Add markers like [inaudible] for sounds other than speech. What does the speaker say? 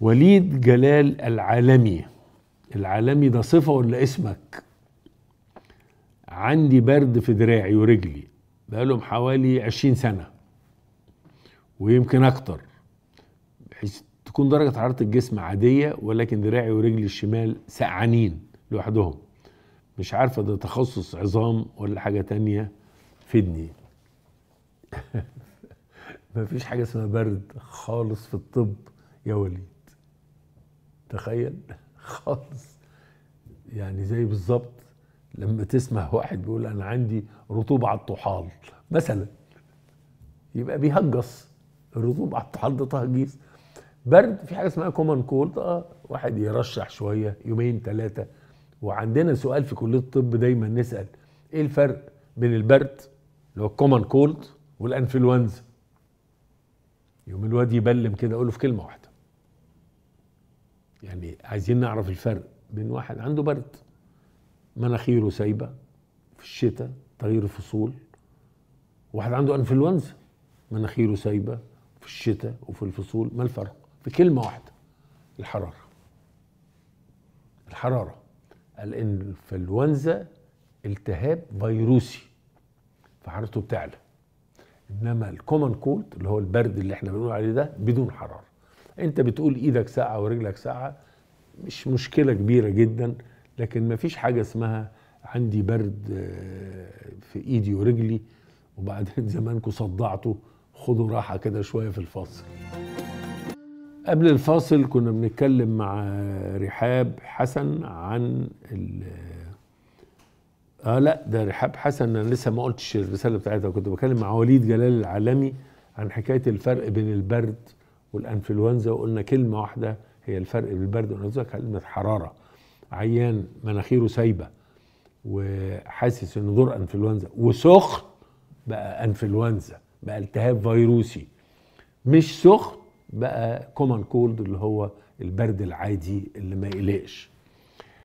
وليد جلال العالمي العالمي ده صفة ولا اسمك عندي برد في دراعي ورجلي بقالهم حوالي عشرين سنة ويمكن أكتر بحيث تكون درجة حرارة الجسم عادية ولكن دراعي ورجلي الشمال سقعانين لوحدهم مش عارفة ده تخصص عظام ولا حاجة تانية فدني [laughs] مفيش حاجة اسمها برد خالص في الطب يا وليد تخيل [laughs] خالص يعني زي بالظبط لما تسمع واحد بيقول انا عندي رطوبه على الطحال مثلا يبقى بيهجص الرطوبه على الطحال ده تهجيص برد في حاجه اسمها كومن كولد اه واحد يرشح شويه يومين ثلاثه وعندنا سؤال في كليه الطب دايما نسال ايه الفرق بين البرد اللي هو الكومن كولد والانفلونزا يوم الواد يبلم كده اقول له في كلمه واحده يعني عايزين نعرف الفرق بين واحد عنده برد مناخيره سايبه في الشتاء تغيير الفصول واحد عنده انفلونزا مناخيره سايبه في الشتاء وفي الفصول ما الفرق في كلمه واحده الحراره الحراره الانفلونزا التهاب فيروسي فحرارته بتعلى انما الكومن كولد اللي هو البرد اللي احنا بنقول عليه ده بدون حراره انت بتقول ايدك ساعه ورجلك ساعه مش مشكله كبيره جدا لكن ما فيش حاجه اسمها عندي برد آه، في ايدي ورجلي وبعدين [laughs] زمانكم صدعته خدوا راحه كده شويه في الفصل قبل الفاصل كنا بنتكلم مع رحاب حسن عن ال اه لا ده رحاب حسن انا لسه ما قلتش الرساله بتاعتها كنت بتكلم مع وليد جلال العالمي عن حكايه الفرق بين البرد والانفلونزا وقلنا كلمه واحده هي الفرق بين البرد والانفلونزا كلمه حراره عيان مناخيره سايبه وحاسس انه دور انفلونزا وسخن بقى انفلونزا بقى التهاب فيروسي مش سخن بقى كومن كولد اللي هو البرد العادي اللي ما يقلقش